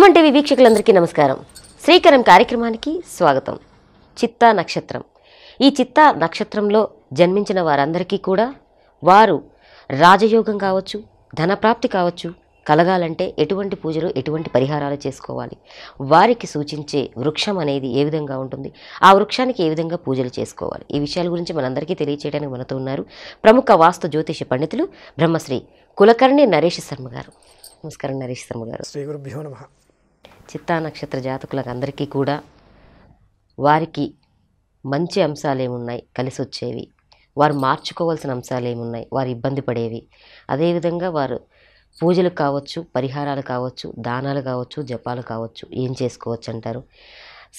Suman TV వీక్షకులందరికీ నమస్కారం శ్రీకరం కార్యక్రమానికి స్వాగతం చిత్తా నక్షత్రం ఈ చిత్తా నక్షత్రంలో జన్మించిన వారందరికీ కూడా వారు రాజయోగం కావచ్చు ధనప్రాప్తి కావచ్చు కలగాలంటే ఎటువంటి పూజలు ఎటువంటి పరిహారాలు చేసుకోవాలి వారికి సూచించే వృక్షం అనేది ఏ విధంగా ఉంటుంది ఆ వృక్షానికి ఏ విధంగా పూజలు చేసుకోవాలి ఈ విషయాల గురించి మనందరికీ తెలియచేయడానికి మనతో ఉన్నారు ప్రముఖ వాస్తు జ్యోతిష పండితులు బ్రహ్మశ్రీ కులకర్ణి నరేష్ శర్మ గారు నమస్కారం నరేష్ శర్మ గారు శ్రీ గురుభ్యో నమ చిత్తా నక్షత్ర జాతకులకు అందరికీ కూడా వారికి మంచి అంశాలు ఏమున్నాయి కలిసి వచ్చేవి వారు మార్చుకోవాల్సిన అంశాలు ఏమున్నాయి వారు ఇబ్బంది పడేవి అదేవిధంగా వారు పూజలు కావచ్చు పరిహారాలు కావచ్చు దానాలు కావచ్చు జపాలు కావచ్చు ఏం చేసుకోవచ్చు అంటారు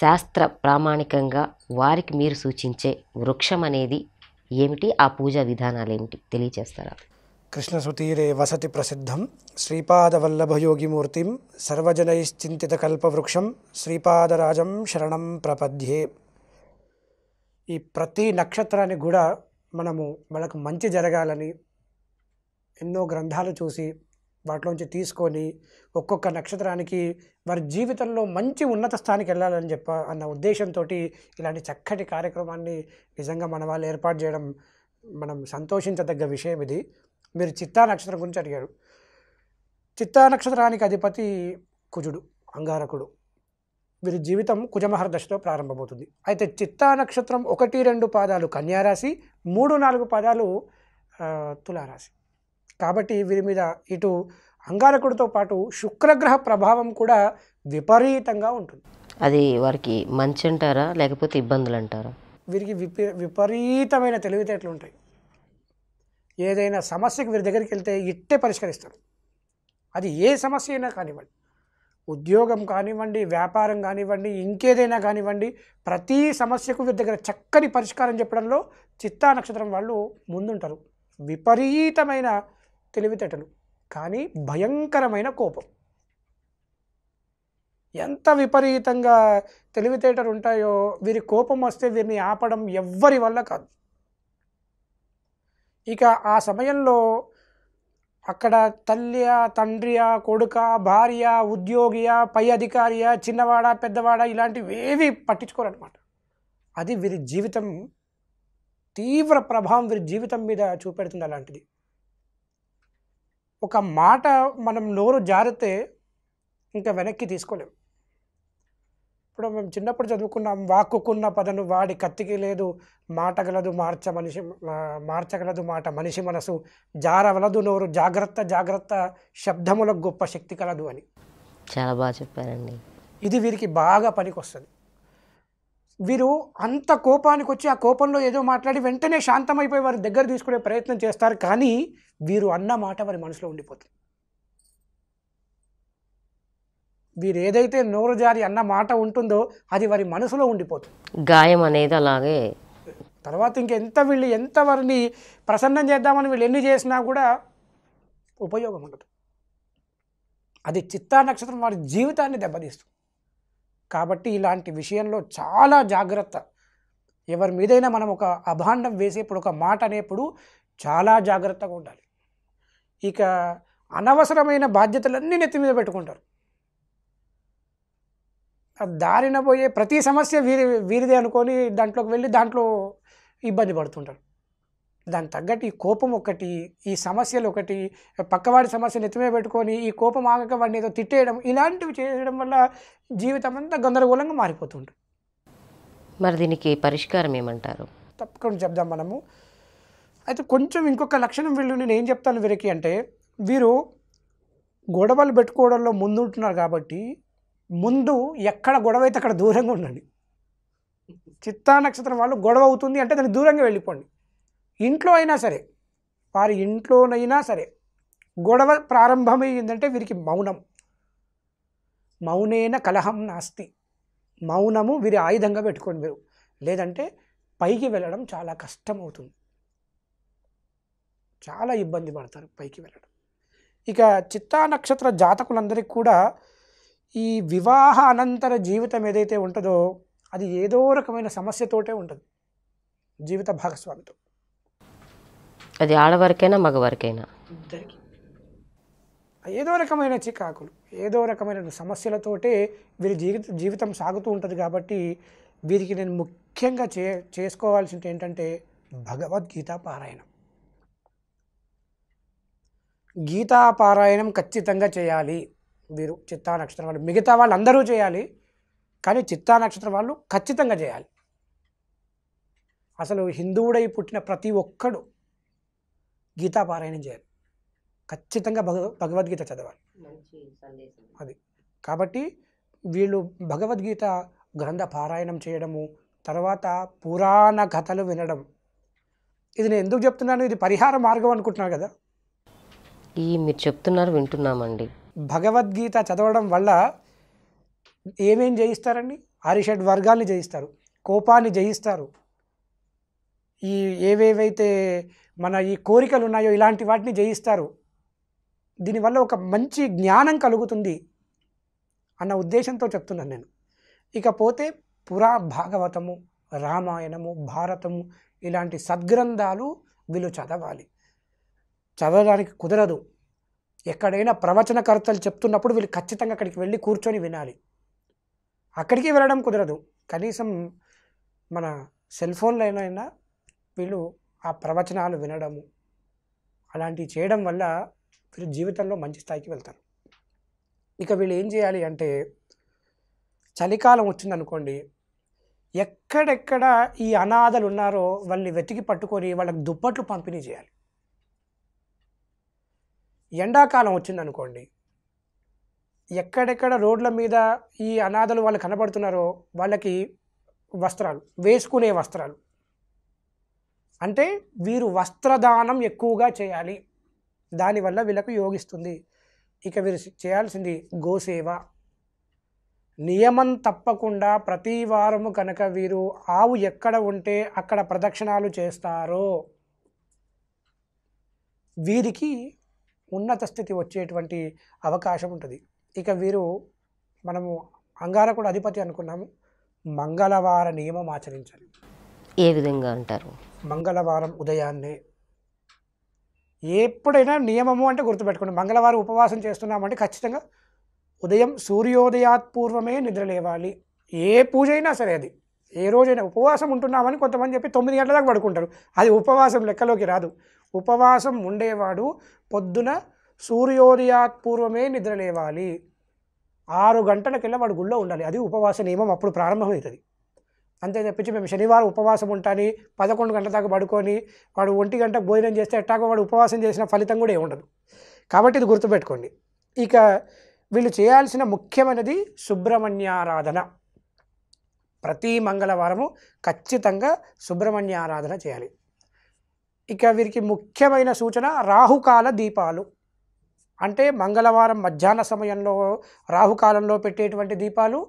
శాస్త్ర ప్రామాణికంగా వారికి మీరు సూచించే వృక్షం అనేది ఏమిటి ఆ పూజా విధానాలు ఏమిటి తెలియచేస్తారా కృష్ణసుతీరే వసతి ప్రసిద్ధం శ్రీపాదవల్లభయోగిమూర్తిం సర్వజనైశ్చింతకల్పవృక్షం శ్రీపాదరాజం శరణం ప్రపద్యే ఈ ప్రతి నక్షత్రాన్ని కూడా మనము మనకు మంచి జరగాలని ఎన్నో గ్రంథాలు చూసి వాటిలోంచి తీసుకొని ఒక్కొక్క నక్షత్రానికి వారి జీవితంలో మంచి ఉన్నత స్థానికి వెళ్ళాలని చెప్ప అన్న ఉద్దేశంతో ఇలాంటి చక్కటి కార్యక్రమాన్ని నిజంగా మన వాళ్ళు ఏర్పాటు చేయడం మనం సంతోషించదగ్గ విషయం ఇది మీరు చిత్తా నక్షత్రం గురించి అడిగారు చిత్తా నక్షత్రానికి అధిపతి కుజుడు అంగారకుడు వీరి జీవితం దశతో ప్రారంభమవుతుంది అయితే చిత్తా నక్షత్రం ఒకటి రెండు పాదాలు కన్యారాశి మూడు నాలుగు పాదాలు తులారాశి కాబట్టి వీరి మీద ఇటు అంగారకుడితో పాటు శుక్రగ్రహ ప్రభావం కూడా విపరీతంగా ఉంటుంది అది వారికి మంచి అంటారా లేకపోతే ఇబ్బందులు అంటారా వీరికి విపరీతమైన తెలివితేటలు ఉంటాయి ఏదైనా సమస్యకు వీరి దగ్గరికి వెళ్తే ఇట్టే పరిష్కరిస్తారు అది ఏ సమస్య అయినా కానివ్వండి ఉద్యోగం కానివ్వండి వ్యాపారం కానివ్వండి ఇంకేదైనా కానివ్వండి ప్రతి సమస్యకు వీరి దగ్గర చక్కని పరిష్కారం చెప్పడంలో చిత్తా నక్షత్రం వాళ్ళు ముందుంటారు విపరీతమైన తెలివితేటలు కానీ భయంకరమైన కోపం ఎంత విపరీతంగా తెలివితేటలు ఉంటాయో వీరి కోపం వస్తే వీరిని ఆపడం ఎవ్వరి వల్ల కాదు ఇక ఆ సమయంలో అక్కడ తల్లి తండ్రి కొడుక భార్య ఉద్యోగియా పై అధికారియా చిన్నవాడ పెద్దవాడ ఇలాంటివి ఏవి పట్టించుకోరనమాట అది వీరి జీవితం తీవ్ర ప్రభావం వీరి జీవితం మీద చూపెడుతుంది అలాంటిది ఒక మాట మనం నోరు జారితే ఇంకా వెనక్కి తీసుకోలేము ఇప్పుడు మేము చిన్నప్పుడు చదువుకున్నాం వాక్కుకున్న పదను వాడి కత్తికి లేదు మాటగలదు మార్చ మనిషి మార్చగలదు మాట మనిషి మనసు జారవలదు నోరు జాగ్రత్త జాగ్రత్త శబ్దముల గొప్ప శక్తి కలదు అని చాలా బాగా చెప్పారండి ఇది వీరికి బాగా పనికొస్తుంది వీరు అంత కోపానికి వచ్చి ఆ కోపంలో ఏదో మాట్లాడి వెంటనే శాంతమైపోయి వారి దగ్గర తీసుకునే ప్రయత్నం చేస్తారు కానీ వీరు అన్న మాట వారి మనసులో ఉండిపోతుంది వీరు ఏదైతే నోరు జారి అన్న మాట ఉంటుందో అది వారి మనసులో ఉండిపోతుంది గాయం అనేది అలాగే తర్వాత ఇంకెంత వీళ్ళు ఎంత వారిని ప్రసన్నం చేద్దామని వీళ్ళు ఎన్ని చేసినా కూడా ఉపయోగం ఉండదు అది చిత్తా నక్షత్రం వారి జీవితాన్ని దెబ్బతీస్తుంది కాబట్టి ఇలాంటి విషయంలో చాలా జాగ్రత్త ఎవరి మీదైనా మనం ఒక అభాండం వేసేప్పుడు ఒక మాట అనేప్పుడు చాలా జాగ్రత్తగా ఉండాలి ఇక అనవసరమైన బాధ్యతలన్నీ నెత్తి మీద పెట్టుకుంటారు దారిన పోయే ప్రతి సమస్య వీరి వీరిదే అనుకొని దాంట్లోకి వెళ్ళి దాంట్లో ఇబ్బంది పడుతుంటారు దాని తగ్గట్టు ఈ కోపం ఒకటి ఈ సమస్యలు ఒకటి పక్కవాడి సమస్యను ఎత్తుమే పెట్టుకొని ఈ కోపం ఆగక వాడిని ఏదో తిట్టేయడం ఇలాంటివి చేయడం వల్ల జీవితం అంతా గందరగోళంగా మారిపోతుంటారు మరి దీనికి పరిష్కారం ఏమంటారు తప్పకుండా చెప్దాం మనము అయితే కొంచెం ఇంకొక లక్షణం వీళ్ళు నేను ఏం చెప్తాను వీరికి అంటే వీరు గొడవలు పెట్టుకోవడంలో ముందుంటున్నారు కాబట్టి ముందు ఎక్కడ గొడవ అయితే అక్కడ దూరంగా ఉండండి చిత్తా నక్షత్రం వాళ్ళు గొడవ అవుతుంది అంటే దాన్ని దూరంగా వెళ్ళిపోండి ఇంట్లో అయినా సరే వారి ఇంట్లోనైనా సరే గొడవ ప్రారంభమైందంటే వీరికి మౌనం మౌనేన కలహం నాస్తి మౌనము వీరి ఆయుధంగా పెట్టుకోండి మీరు లేదంటే పైకి వెళ్ళడం చాలా కష్టం అవుతుంది చాలా ఇబ్బంది పడతారు పైకి వెళ్ళడం ఇక చిత్తా నక్షత్ర జాతకులందరికీ కూడా ఈ వివాహ అనంతర జీవితం ఏదైతే ఉంటుందో అది ఏదో రకమైన సమస్యతోటే ఉంటుంది జీవిత భాగస్వామితో అది ఆడవరకైనా మగవరకైనా ఏదో రకమైన చికాకులు ఏదో రకమైన సమస్యలతోటే వీరి జీవిత జీవితం సాగుతూ ఉంటుంది కాబట్టి వీరికి నేను ముఖ్యంగా చే చేసుకోవాల్సింది ఏంటంటే భగవద్గీత పారాయణం గీతా పారాయణం ఖచ్చితంగా చేయాలి వీరు చిత్తా నక్షత్రం వాళ్ళు మిగతా వాళ్ళు అందరూ చేయాలి కానీ చిత్తా నక్షత్రం వాళ్ళు ఖచ్చితంగా చేయాలి అసలు హిందువుడై పుట్టిన ప్రతి ఒక్కడు గీతా పారాయణం చేయాలి ఖచ్చితంగా భగ భగవద్గీత చదవాలి అది కాబట్టి వీళ్ళు భగవద్గీత గ్రంథ పారాయణం చేయడము తర్వాత పురాణ కథలు వినడం ఇది నేను ఎందుకు చెప్తున్నాను ఇది పరిహార మార్గం అనుకుంటున్నాను కదా ఈ మీరు చెప్తున్నారు వింటున్నామండి భగవద్గీత చదవడం వల్ల ఏమేం జయిస్తారండి ఆరిషడ్ వర్గాల్ని జయిస్తారు కోపాన్ని జయిస్తారు ఈ ఏవేవైతే మన ఈ కోరికలు ఉన్నాయో ఇలాంటి వాటిని జయిస్తారు దీనివల్ల ఒక మంచి జ్ఞానం కలుగుతుంది అన్న ఉద్దేశంతో చెప్తున్నాను నేను ఇకపోతే పురా భాగవతము రామాయణము భారతము ఇలాంటి సద్గ్రంథాలు వీళ్ళు చదవాలి చదవడానికి కుదరదు ఎక్కడైనా ప్రవచనకర్తలు చెప్తున్నప్పుడు వీళ్ళు ఖచ్చితంగా అక్కడికి వెళ్ళి కూర్చొని వినాలి అక్కడికి వెళ్ళడం కుదరదు కనీసం మన సెల్ ఫోన్లైనా వీళ్ళు ఆ ప్రవచనాలు వినడము అలాంటివి చేయడం వల్ల వీళ్ళు జీవితంలో మంచి స్థాయికి వెళ్తారు ఇక వీళ్ళు ఏం చేయాలి అంటే చలికాలం వచ్చిందనుకోండి ఎక్కడెక్కడ ఈ అనాథలు ఉన్నారో వాళ్ళని వెతికి పట్టుకొని వాళ్ళకి దుప్పట్లు పంపిణీ చేయాలి ఎండాకాలం వచ్చిందనుకోండి ఎక్కడెక్కడ రోడ్ల మీద ఈ అనాథలు వాళ్ళు కనబడుతున్నారో వాళ్ళకి వస్త్రాలు వేసుకునే వస్త్రాలు అంటే వీరు వస్త్రదానం ఎక్కువగా చేయాలి దానివల్ల వీళ్ళకు యోగిస్తుంది ఇక వీరు చేయాల్సింది గోసేవ నియమం తప్పకుండా ప్రతి వారము కనుక వీరు ఆవు ఎక్కడ ఉంటే అక్కడ ప్రదక్షిణాలు చేస్తారో వీరికి ఉన్నత స్థితి వచ్చేటువంటి అవకాశం ఉంటుంది ఇక వీరు మనము అంగారకుడు అధిపతి అనుకున్నాము మంగళవార నియమం ఆచరించాలి ఏ విధంగా అంటారు మంగళవారం ఉదయాన్నే ఎప్పుడైనా నియమము అంటే గుర్తుపెట్టుకోండి మంగళవారం ఉపవాసం చేస్తున్నామంటే ఖచ్చితంగా ఉదయం సూర్యోదయాత్ పూర్వమే నిద్రలేవాలి ఏ పూజ అయినా సరే అది ఏ రోజైనా ఉపవాసం ఉంటున్నామని కొంతమంది చెప్పి తొమ్మిది గంటల దాకా పడుకుంటారు అది ఉపవాసం లెక్కలోకి రాదు ఉపవాసం ఉండేవాడు పొద్దున సూర్యోదయాత్ పూర్వమే నిద్రలేవాలి ఆరు గంటలకెళ్ళి వాడు గుళ్ళో ఉండాలి అది ఉపవాస నియమం అప్పుడు ప్రారంభమవుతుంది అంతే చెప్పించి మేము శనివారం ఉపవాసం ఉంటాని పదకొండు గంటల దాకా పడుకొని వాడు ఒంటి గంట భోజనం చేస్తే ఎట్టాక వాడు ఉపవాసం చేసిన ఫలితం కూడా ఏముండదు కాబట్టి ఇది గుర్తుపెట్టుకోండి ఇక వీళ్ళు చేయాల్సిన ముఖ్యమైనది సుబ్రహ్మణ్యారాధన ప్రతి మంగళవారము ఖచ్చితంగా సుబ్రహ్మణ్య ఆరాధన చేయాలి ఇక వీరికి ముఖ్యమైన సూచన రాహుకాల దీపాలు అంటే మంగళవారం మధ్యాహ్న సమయంలో రాహుకాలంలో పెట్టేటువంటి దీపాలు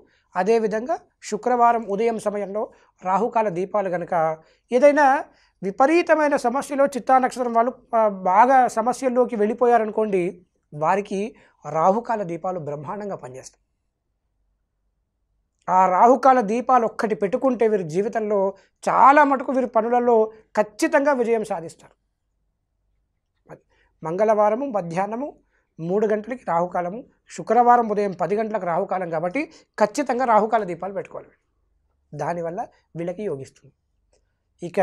అదేవిధంగా శుక్రవారం ఉదయం సమయంలో రాహుకాల దీపాలు కనుక ఏదైనా విపరీతమైన సమస్యలో చిత్తా నక్షత్రం వాళ్ళు బాగా సమస్యల్లోకి వెళ్ళిపోయారనుకోండి వారికి రాహుకాల దీపాలు బ్రహ్మాండంగా పనిచేస్తాయి ఆ రాహుకాల దీపాలు ఒక్కటి పెట్టుకుంటే వీరి జీవితంలో చాలా మటుకు వీరి పనులలో ఖచ్చితంగా విజయం సాధిస్తారు మంగళవారము మధ్యాహ్నము మూడు గంటలకి రాహుకాలము శుక్రవారం ఉదయం పది గంటలకు రాహుకాలం కాబట్టి ఖచ్చితంగా రాహుకాల దీపాలు పెట్టుకోవాలి దానివల్ల వీళ్ళకి యోగిస్తుంది ఇక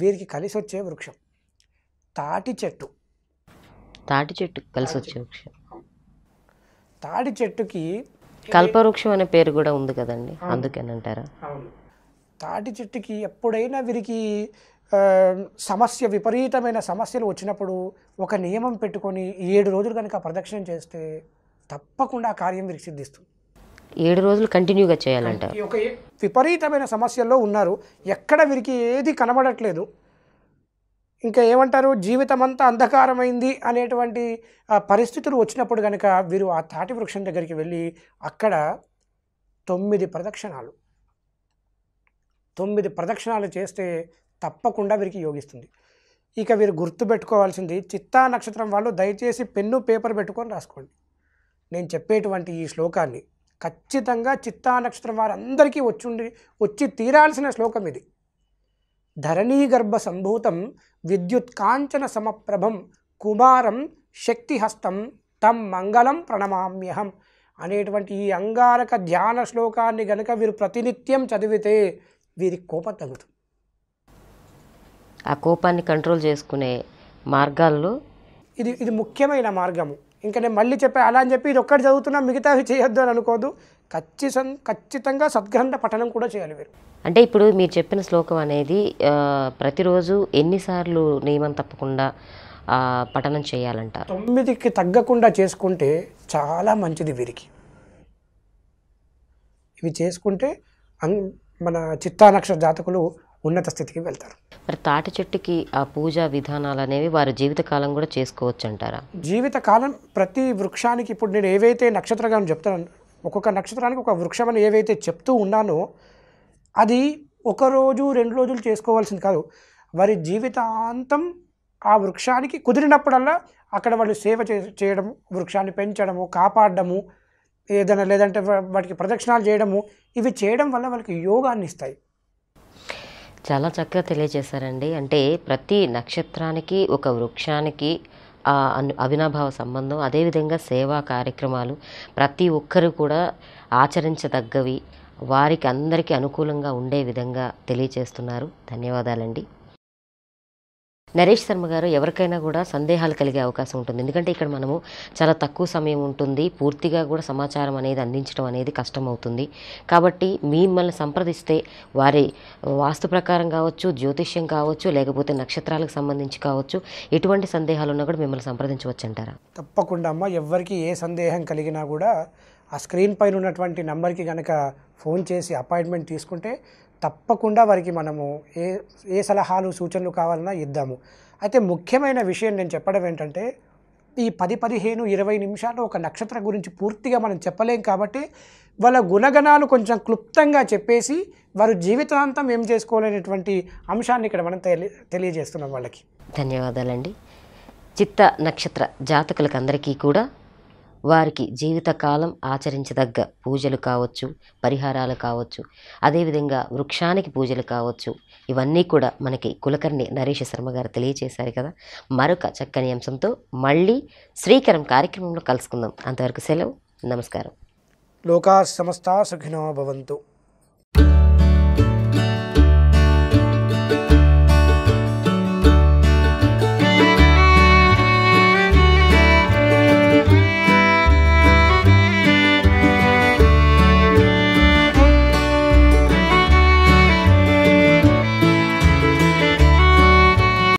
వీరికి కలిసి వచ్చే వృక్షం తాటి చెట్టు తాటి చెట్టు కలిసి వచ్చే వృక్షం తాటి చెట్టుకి కల్పవృక్షం అనే పేరు కూడా ఉంది కదండి అందుకేనంటారా తాటి చెట్టుకి ఎప్పుడైనా వీరికి సమస్య విపరీతమైన సమస్యలు వచ్చినప్పుడు ఒక నియమం పెట్టుకొని ఏడు రోజులు కనుక ప్రదక్షిణం చేస్తే తప్పకుండా ఆ కార్యం వీరికి సిద్ధిస్తుంది ఏడు రోజులు కంటిన్యూగా చేయాలంటే ఒక విపరీతమైన సమస్యల్లో ఉన్నారు ఎక్కడ వీరికి ఏది కనబడట్లేదు ఇంకా ఏమంటారు జీవితం అంతా అంధకారమైంది అనేటువంటి పరిస్థితులు వచ్చినప్పుడు కనుక వీరు ఆ తాటి వృక్షం దగ్గరికి వెళ్ళి అక్కడ తొమ్మిది ప్రదక్షిణాలు తొమ్మిది ప్రదక్షిణాలు చేస్తే తప్పకుండా వీరికి యోగిస్తుంది ఇక వీరు గుర్తుపెట్టుకోవాల్సింది చిత్తా నక్షత్రం వాళ్ళు దయచేసి పెన్ను పేపర్ పెట్టుకొని రాసుకోండి నేను చెప్పేటువంటి ఈ శ్లోకాన్ని ఖచ్చితంగా చిత్తా నక్షత్రం వారందరికీ వచ్చి ఉండి వచ్చి తీరాల్సిన శ్లోకం ఇది ధరణీగర్భ సంభూతం విద్యుత్కాంచన సమప్రభం కుమారం శక్తిహస్తం తం మంగళం ప్రణమామ్యహం అనేటువంటి ఈ అంగారక ధ్యాన శ్లోకాన్ని గనక వీరు ప్రతినిత్యం చదివితే వీరి కోపం తగ్గుతుంది ఆ కోపాన్ని కంట్రోల్ చేసుకునే మార్గాల్లో ఇది ఇది ముఖ్యమైన మార్గము ఇంకా నేను మళ్ళీ చెప్పా అలా అని చెప్పి ఇది ఒక్కటి చదువుతున్నా మిగతావి చేయొద్దు అని అనుకోదు ఖచ్చితం ఖచ్చితంగా సద్గ్రంథ పఠనం కూడా చేయాలి మీరు అంటే ఇప్పుడు మీరు చెప్పిన శ్లోకం అనేది ప్రతిరోజు ఎన్నిసార్లు నియమం తప్పకుండా పఠనం చేయాలంట తొమ్మిదికి తగ్గకుండా చేసుకుంటే చాలా మంచిది వీరికి ఇవి చేసుకుంటే మన చిత్తానక్షర జాతకులు ఉన్నత స్థితికి వెళ్తారు మరి తాటి చెట్టుకి ఆ పూజా విధానాలు అనేవి వారి జీవితకాలం కూడా చేసుకోవచ్చు అంటారా జీవితకాలం ప్రతి వృక్షానికి ఇప్పుడు నేను ఏవైతే నక్షత్రంగా చెప్తాను ఒక్కొక్క నక్షత్రానికి ఒక వృక్షం అని ఏవైతే చెప్తూ ఉన్నానో అది ఒక రోజు రెండు రోజులు చేసుకోవాల్సింది కాదు వారి జీవితాంతం ఆ వృక్షానికి కుదిరినప్పుడల్లా అక్కడ వాళ్ళు సేవ చే చేయడం వృక్షాన్ని పెంచడము కాపాడడము ఏదైనా లేదంటే వాటికి ప్రదక్షిణాలు చేయడము ఇవి చేయడం వల్ల వాళ్ళకి యోగాన్ని ఇస్తాయి చాలా చక్కగా తెలియజేశారండి అంటే ప్రతి నక్షత్రానికి ఒక వృక్షానికి అవినాభావ సంబంధం అదేవిధంగా సేవా కార్యక్రమాలు ప్రతి ఒక్కరు కూడా ఆచరించదగ్గవి వారికి అందరికీ అనుకూలంగా ఉండే విధంగా తెలియజేస్తున్నారు ధన్యవాదాలండి నరేష్ శర్మ గారు ఎవరికైనా కూడా సందేహాలు కలిగే అవకాశం ఉంటుంది ఎందుకంటే ఇక్కడ మనము చాలా తక్కువ సమయం ఉంటుంది పూర్తిగా కూడా సమాచారం అనేది అందించడం అనేది కష్టం అవుతుంది కాబట్టి మిమ్మల్ని సంప్రదిస్తే వారి వాస్తు ప్రకారం కావచ్చు జ్యోతిష్యం కావచ్చు లేకపోతే నక్షత్రాలకు సంబంధించి కావచ్చు ఎటువంటి సందేహాలు ఉన్నా కూడా మిమ్మల్ని సంప్రదించవచ్చు అంటారా తప్పకుండా అమ్మ ఎవరికి ఏ సందేహం కలిగినా కూడా ఆ స్క్రీన్ పైన ఉన్నటువంటి నెంబర్కి కనుక ఫోన్ చేసి అపాయింట్మెంట్ తీసుకుంటే తప్పకుండా వారికి మనము ఏ ఏ సలహాలు సూచనలు కావాలన్నా ఇద్దాము అయితే ముఖ్యమైన విషయం నేను చెప్పడం ఏంటంటే ఈ పది పదిహేను ఇరవై నిమిషాలు ఒక నక్షత్రం గురించి పూర్తిగా మనం చెప్పలేం కాబట్టి వాళ్ళ గుణగణాలు కొంచెం క్లుప్తంగా చెప్పేసి వారు జీవితాంతం ఏం చేసుకోలేనటువంటి అంశాన్ని ఇక్కడ మనం తెలియ తెలియజేస్తున్నాం వాళ్ళకి ధన్యవాదాలండి చిత్త నక్షత్ర జాతకులకు అందరికీ కూడా వారికి జీవితకాలం ఆచరించదగ్గ పూజలు కావచ్చు పరిహారాలు కావచ్చు అదేవిధంగా వృక్షానికి పూజలు కావచ్చు ఇవన్నీ కూడా మనకి కులకర్ణి నరేష్ శర్మ గారు తెలియజేశారు కదా మరొక చక్కని అంశంతో మళ్ళీ శ్రీకరం కార్యక్రమంలో కలుసుకుందాం అంతవరకు సెలవు నమస్కారం లోకా సమస్త సుఖినో భవంతు